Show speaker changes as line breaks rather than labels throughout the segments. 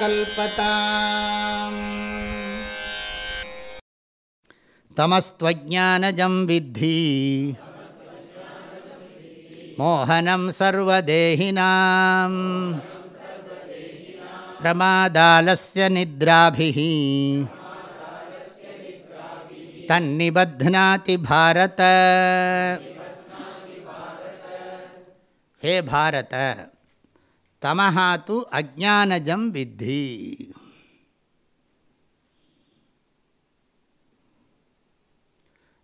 कल्पता विद्धि मोहनं सर्वदेहिनां प्रमादालस्य निद्राभिः तन्निबध्नाति भारत हे भारत தமஹா தூ அஜானஜம் வித்தி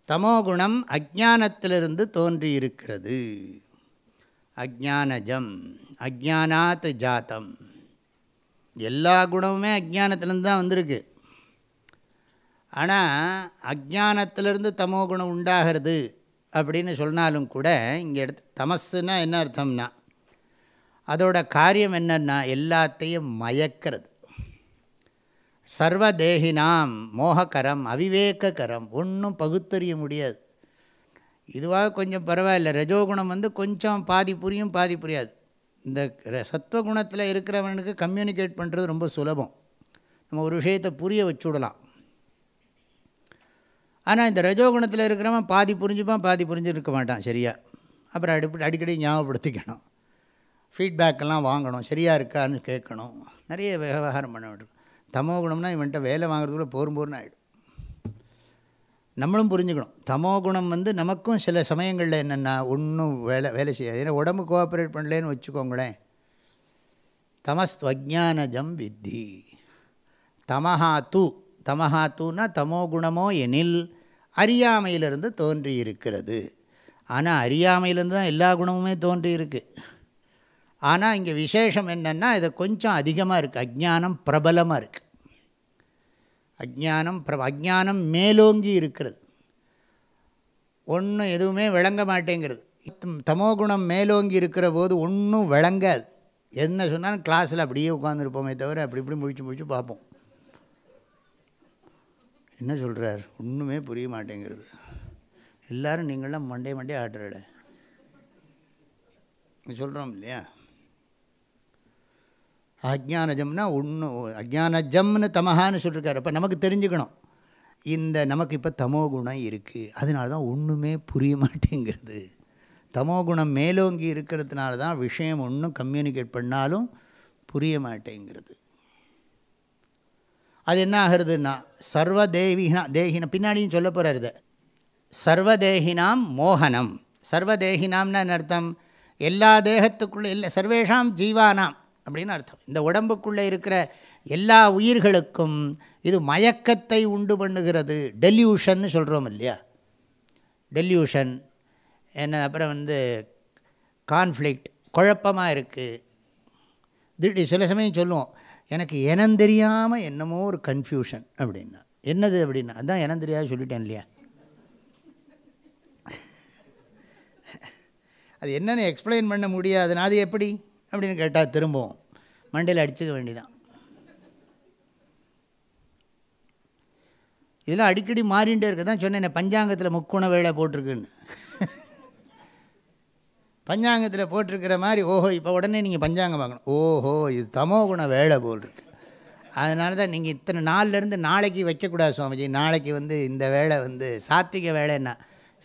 தமோகுணம் அஜானத்திலிருந்து தோன்றியிருக்கிறது அஜானஜம் அஜானாத் ஜாத்தம் எல்லா குணமுமே அஜானத்திலேருந்து தான் வந்திருக்கு ஆனால் அஜானத்திலிருந்து தமோ குணம் உண்டாகிறது அப்படின்னு சொன்னாலும் கூட இங்கே எடுத்து தமஸுன்னா என்ன அர்த்தம்னா அதோட காரியம் என்னென்னா எல்லாத்தையும் மயக்கிறது தேகினாம் மோகக்கரம் அவிவேகக்கரம் ஒன்றும் பகுத்தறிய முடியாது இதுவாக கொஞ்சம் பரவாயில்ல ரஜோகுணம் வந்து கொஞ்சம் பாதி புரியும் பாதி புரியாது இந்த சத்துவகுணத்தில் இருக்கிறவனுக்கு கம்யூனிகேட் பண்ணுறது ரொம்ப சுலபம் நம்ம ஒரு விஷயத்தை புரிய வச்சுடலாம் ஆனால் இந்த ரஜோகுணத்தில் இருக்கிறவன் பாதி புரிஞ்சுப்பான் பாதி புரிஞ்சுருக்க மாட்டான் சரியா அப்புறம் அடிப்படை அடிக்கடி ஞாபகப்படுத்திக்கணும் ஃபீட்பேக்கெல்லாம் வாங்கணும் சரியாக இருக்கான்னு கேட்கணும் நிறைய விவகாரம் பண்ண வேண்டும் தமோ குணம்னா இவன்கிட்ட வேலை வாங்குறதுக்குள்ளே போரும் போர்னு ஆகிடும் நம்மளும் புரிஞ்சுக்கணும் தமோ குணம் வந்து நமக்கும் சில சமயங்களில் என்னென்னா ஒன்றும் வேலை வேலை செய்யாது ஏன்னா உடம்பு கோஆப்ரேட் பண்ணலன்னு வச்சுக்கோங்களேன் தமஸ்வஜானஜம் வித்தி தமஹா தூ தமஹா தூனா தமோ குணமோ எனில் அறியாமையிலிருந்து தோன்றியிருக்கிறது ஆனால் அறியாமையிலேருந்து தான் எல்லா குணமுமே தோன்றியிருக்கு ஆனால் இங்கே விசேஷம் என்னென்னா இது கொஞ்சம் அதிகமாக இருக்குது அஜ்ஞானம் பிரபலமாக இருக்குது அஜ்ஞானம் பிர அஜானம் மேலோங்கி இருக்கிறது ஒன்றும் எதுவுமே விளங்க மாட்டேங்கிறது தமோகுணம் மேலோங்கி இருக்கிற போது ஒன்றும் விளங்காது என்ன சொன்னாலும் கிளாஸில் அப்படியே உட்காந்துருப்போமே தவிர அப்படி இப்படி முழிச்சு முடிச்சு பார்ப்போம் என்ன சொல்கிறார் ஒன்றுமே புரிய மாட்டேங்கிறது எல்லோரும் நீங்களாம் மண்டே மண்டே ஆடுறல சொல்கிறோம் இல்லையா அஜானஜம்னா ஒன்று அஜானஜம்னு தமஹான்னு சொல்லியிருக்காரு அப்போ நமக்கு தெரிஞ்சுக்கணும் இந்த நமக்கு இப்போ தமோ குணம் இருக்குது அதனால தான் ஒன்றுமே புரிய மாட்டேங்கிறது தமோ குணம் மேலோங்கி இருக்கிறதுனால தான் விஷயம் ஒன்றும் கம்யூனிகேட் பண்ணாலும் புரிய மாட்டேங்கிறது அது என்ன ஆகிறதுனா சர்வதேவினா தேகின பின்னாடியும் சொல்ல போகிறார் இதை தேகினாம் மோகனம் என்ன அர்த்தம் எல்லா தேகத்துக்குள்ளே இல்லை சர்வேஷாம் ஜீவானாம் அப்படின்னு அர்த்தம் இந்த உடம்புக்குள்ளே இருக்கிற எல்லா உயிர்களுக்கும் இது மயக்கத்தை உண்டு பண்ணுகிறது டெல்யூஷன் சொல்கிறோம் இல்லையா டெல்யூஷன் என்ன அப்புறம் வந்து கான்ஃப்ளிக்ட் குழப்பமாக இருக்குது திடீர் சில சமயம் சொல்லுவோம் எனக்கு இனம் தெரியாமல் என்னமோ ஒரு கன்ஃபியூஷன் அப்படின்னா என்னது அப்படின்னா அதுதான் இனம் தெரியாத சொல்லிட்டேன் இல்லையா அது என்னென்னு எக்ஸ்பிளைன் பண்ண முடியாதுன்னா அது எப்படி அப்படின்னு கேட்டால் திரும்பவும் மண்டையில் அடிச்சுக்க வேண்டிதான் இதெல்லாம் அடிக்கடி மாறிண்டே இருக்க தான் சொன்னேன் பஞ்சாங்கத்தில் முக்குண வேலை போட்டிருக்குன்னு பஞ்சாங்கத்தில் போட்டிருக்கிற மாதிரி ஓஹோ இப்போ உடனே நீங்கள் பஞ்சாங்கம் பார்க்கணும் ஓஹோ இது தமோ குண வேலை போல் இருக்கு அதனால தான் நீங்கள் இத்தனை நாள்லேருந்து நாளைக்கு வைக்கக்கூடாது சுவாமிஜி நாளைக்கு வந்து இந்த வேலை வந்து சாத்விக என்ன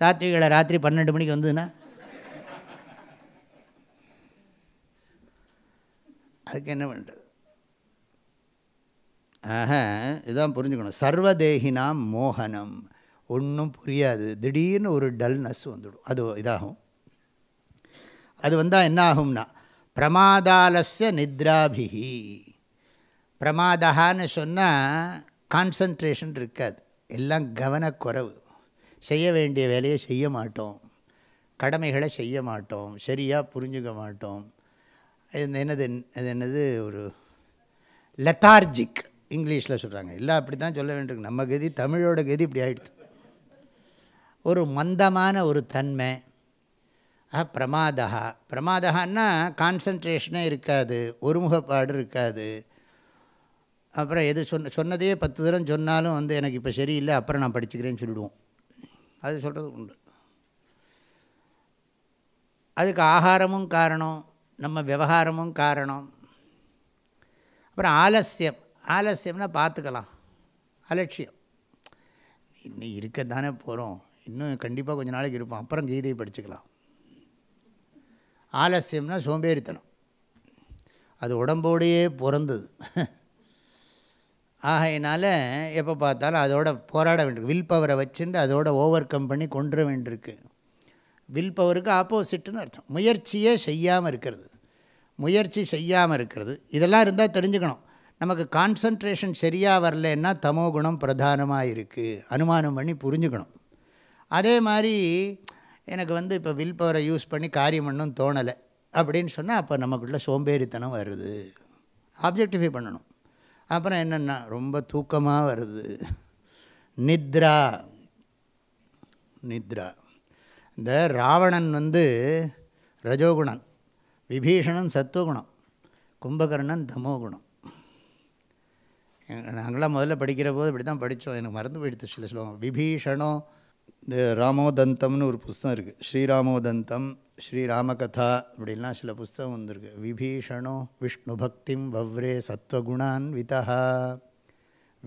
சாத்விகளை ராத்திரி பன்னெண்டு மணிக்கு வந்ததுன்னா அதுக்கு என்ன பண்ணுறது ஆக இதுதான் புரிஞ்சுக்கணும் சர்வதேகினாம் மோகனம் ஒன்றும் புரியாது திடீர்னு ஒரு டல்னஸ் வந்துடும் அது இதாகும் அது வந்தால் என்ன ஆகும்னா பிரமாதாலசிய நித்ராபிகி பிரமாதான்னு சொன்னால் கான்சன்ட்ரேஷன் இருக்காது எல்லாம் கவனக்குறைவு செய்ய வேண்டிய வேலையை செய்ய மாட்டோம் கடமைகளை செய்ய மாட்டோம் சரியாக புரிஞ்சுக்க மாட்டோம் இது என்னது அது என்னது ஒரு லெத்தார்ஜிக் இங்கிலீஷில் சொல்கிறாங்க இல்லை அப்படி தான் சொல்ல வேண்டியிருக்கு நம்ம கதி தமிழோட கதி இப்படி ஆகிடுச்சு ஒரு மந்தமான ஒரு தன்மை பிரமாதா பிரமாதான்னா கான்சன்ட்ரேஷனே இருக்காது ஒருமுகப்பாடு இருக்காது அப்புறம் எது சொன்ன சொன்னதே பத்து தரம் சொன்னாலும் வந்து எனக்கு இப்போ சரியில்லை அப்புறம் நான் படிச்சுக்கிறேன்னு சொல்லிவிடுவோம் அது சொல்கிறது உண்டு அதுக்கு ஆகாரமும் காரணம் நம்ம விவகாரமும் காரணம் அப்புறம் ஆலசியம் ஆலசியம்னா பார்த்துக்கலாம் அலட்சியம் இன்னும் இருக்க தானே போகிறோம் இன்னும் கண்டிப்பாக கொஞ்சம் நாளைக்கு இருப்போம் அப்புறம் கீதையை படிச்சுக்கலாம் ஆலசியம்னா சோம்பேறித்தனம் அது உடம்போடையே பிறந்தது ஆகையினால் எப்போ பார்த்தாலும் அதோட போராட வேண்டியிருக்கு வில் பவரை வச்சுட்டு அதோட ஓவர் கம் பண்ணி கொண்டுட வேண்டியிருக்கு வில் பவருக்கு ஆப்போசிட்னு அர்த்தம் முயற்சியே செய்யாமல் இருக்கிறது முயற்சி செய்யாமல் இருக்கிறது இதெல்லாம் இருந்தால் தெரிஞ்சுக்கணும் நமக்கு கான்சன்ட்ரேஷன் சரியாக வரலன்னா தமோ குணம் பிரதானமாக இருக்குது அனுமானம் பண்ணி புரிஞ்சுக்கணும் அதே மாதிரி எனக்கு வந்து இப்போ வில் பவரை யூஸ் பண்ணி காரியம் பண்ணும் தோணலை அப்படின்னு சொன்னால் அப்போ நமக்குள்ள சோம்பேறித்தனம் வருது ஆப்ஜெக்டிஃபை பண்ணணும் அப்புறம் என்னென்னா ரொம்ப தூக்கமாக வருது நித்ரா நித்ரா இந்த ராவணன் வந்து ரஜோகுணன் விபீஷணன் சத்துவகுணம் கும்பகர்ணன் தமோகுணம் நாங்களாம் முதல்ல படிக்கிற போது இப்படி தான் படித்தோம் எனக்கு மறந்து போயிடுத்து சில சொல்லுவோம் விபீஷணோ இந்த ராமோதந்தம்னு ஒரு புஸ்தகம் இருக்குது ஸ்ரீராமோதந்தம் ஸ்ரீராமகதா இப்படிலாம் சில புஸ்தகம் வந்திருக்கு விபீஷணோ விஷ்ணு பக்திம் வவ்ரே சத்வகுணான் விதா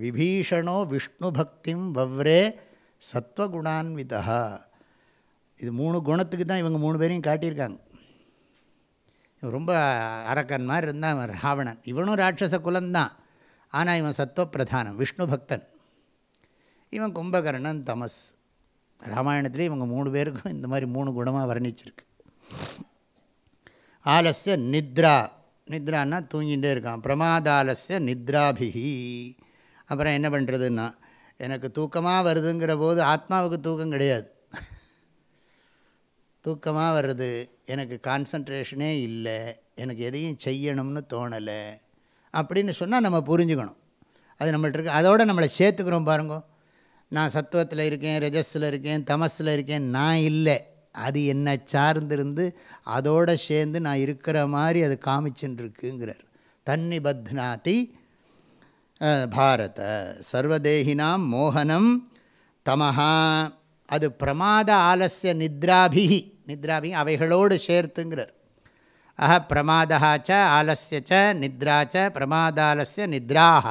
விபீஷணோ விஷ்ணு பக்திம் வவ்ரே சத்வகுணான்விதா இது மூணு குணத்துக்கு தான் இவங்க மூணு பேரையும் காட்டியிருக்காங்க ரொம்ப அரக்கன் மாதிரி இருந்தான் ராவணன் இவனும் ராட்சச குலந்தான் ஆனால் இவன் பிரதானம் விஷ்ணு பக்தன் இவன் கும்பகர்ணன் தமஸ் ராமாயணத்துலேயே இவங்க மூணு பேருக்கும் இந்த மாதிரி மூணு குணமாக வர்ணிச்சிருக்கு ஆலஸ்ய நித்ரா நித்ரான்னா தூங்கிகிட்டே இருக்கான் பிரமாதாலஸ்ய நித்ராபிகி அப்புறம் என்ன பண்ணுறதுன்னா எனக்கு தூக்கமாக வருதுங்கிற போது ஆத்மாவுக்கு தூக்கம் கிடையாது தூக்கமாக வருது எனக்கு கான்சன்ட்ரேஷனே இல்லை எனக்கு எதையும் செய்யணும்னு தோணலை அப்படின்னு சொன்னால் நம்ம புரிஞ்சுக்கணும் அது நம்மள்ட்ட இருக்கு அதோடு நம்மளை சேர்த்துக்கிறோம் பாருங்கோ நான் சத்துவத்தில் இருக்கேன் ரஜஸில் இருக்கேன் தமஸில் இருக்கேன் நான் இல்லை அது என்னை சார்ந்திருந்து அதோடு சேர்ந்து நான் இருக்கிற மாதிரி அது காமிச்சுருக்குங்கிறார் தன்னி பத்னாதி பாரத சர்வதேகினாம் மோகனம் தமஹா அது பிரமாத ஆலசிய நித்ராபிகி நித்ராபி அவைகளோடு சேர்த்துங்கிறார் அஹ பிரமாதாச்ச ஆலசியச்ச நித்ராச்ச பிரமாதாலசிய நித்ராக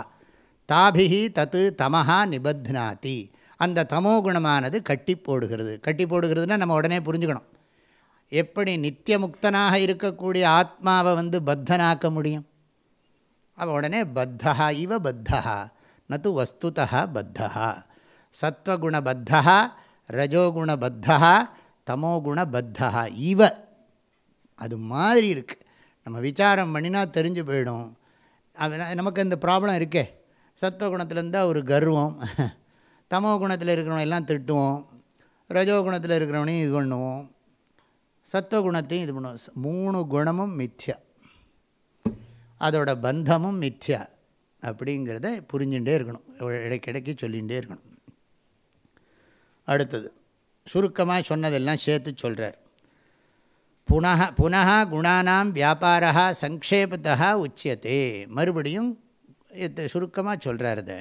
தாபிகி தத்து தமஹா நிபத்னாதி அந்த தமோ குணமானது கட்டி போடுகிறது கட்டி போடுகிறதுனா நம்ம உடனே புரிஞ்சுக்கணும் எப்படி நித்திய முக்தனாக இருக்கக்கூடிய ஆத்மாவை வந்து பத்தனாக்க முடியும் அவ உடனே பத்தா இவ பத்தா நத்து வஸ்துதா பத்தா சத்வகுண பத்தா தமோகுண பத்தா இவ அது மாதிரி இருக்குது நம்ம விசாரம் பண்ணினா தெரிஞ்சு போயிடும் நமக்கு இந்த ப்ராப்ளம் இருக்கே இருந்தால் ஒரு கர்வம் தமோ குணத்தில் இருக்கிறவன எல்லாம் திட்டுவோம் ரஜோகுணத்தில் இருக்கிறவனையும் இது பண்ணுவோம் சத்துவகுணத்தையும் இது பண்ணுவோம் மூணு குணமும் மித்யா அதோட பந்தமும் மித்யா அப்படிங்கிறத புரிஞ்சுட்டே இருக்கணும் இடைக்கிடைக்கு சொல்லிகிட்டே இருக்கணும் அடுத்தது சுருக்கமாக சொன்னதெல்லாம் சேர்த்து சொல்கிறார் புனக புனக குணானாம் வியாபாரா சங்கேபத்தா உச்சியத்தே மறுபடியும் சுருக்கமாக சொல்கிறார் அதை